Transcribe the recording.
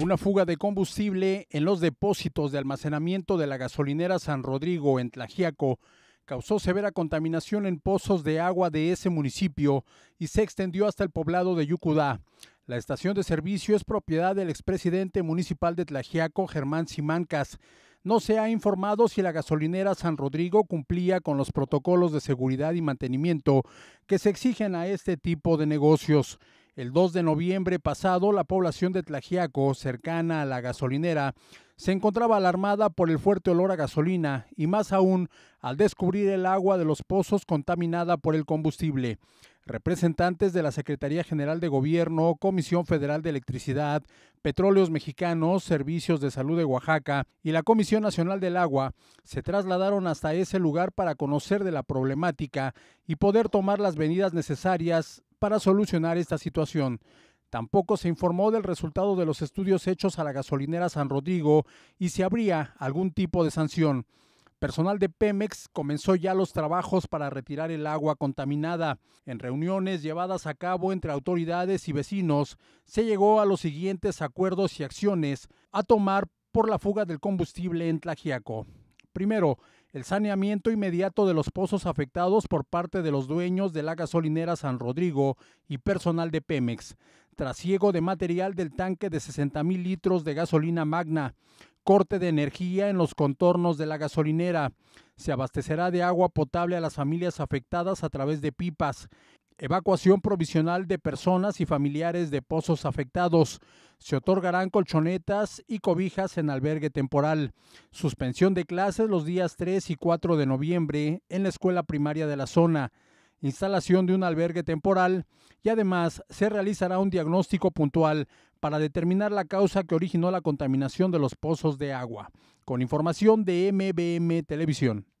Una fuga de combustible en los depósitos de almacenamiento de la gasolinera San Rodrigo en Tlajiaco causó severa contaminación en pozos de agua de ese municipio y se extendió hasta el poblado de Yucudá. La estación de servicio es propiedad del expresidente municipal de Tlajiaco, Germán Simancas. No se ha informado si la gasolinera San Rodrigo cumplía con los protocolos de seguridad y mantenimiento que se exigen a este tipo de negocios. El 2 de noviembre pasado, la población de Tlajiaco, cercana a la gasolinera, se encontraba alarmada por el fuerte olor a gasolina y más aún al descubrir el agua de los pozos contaminada por el combustible. Representantes de la Secretaría General de Gobierno, Comisión Federal de Electricidad, Petróleos Mexicanos, Servicios de Salud de Oaxaca y la Comisión Nacional del Agua se trasladaron hasta ese lugar para conocer de la problemática y poder tomar las medidas necesarias para solucionar esta situación. Tampoco se informó del resultado de los estudios hechos a la gasolinera San Rodrigo y si habría algún tipo de sanción. Personal de Pemex comenzó ya los trabajos para retirar el agua contaminada. En reuniones llevadas a cabo entre autoridades y vecinos, se llegó a los siguientes acuerdos y acciones a tomar por la fuga del combustible en Tlajiaco. Primero, el saneamiento inmediato de los pozos afectados por parte de los dueños de la gasolinera San Rodrigo y personal de Pemex, trasiego de material del tanque de 60.000 mil litros de gasolina magna, corte de energía en los contornos de la gasolinera, se abastecerá de agua potable a las familias afectadas a través de pipas, Evacuación provisional de personas y familiares de pozos afectados. Se otorgarán colchonetas y cobijas en albergue temporal. Suspensión de clases los días 3 y 4 de noviembre en la escuela primaria de la zona. Instalación de un albergue temporal y además se realizará un diagnóstico puntual para determinar la causa que originó la contaminación de los pozos de agua. Con información de MBM Televisión.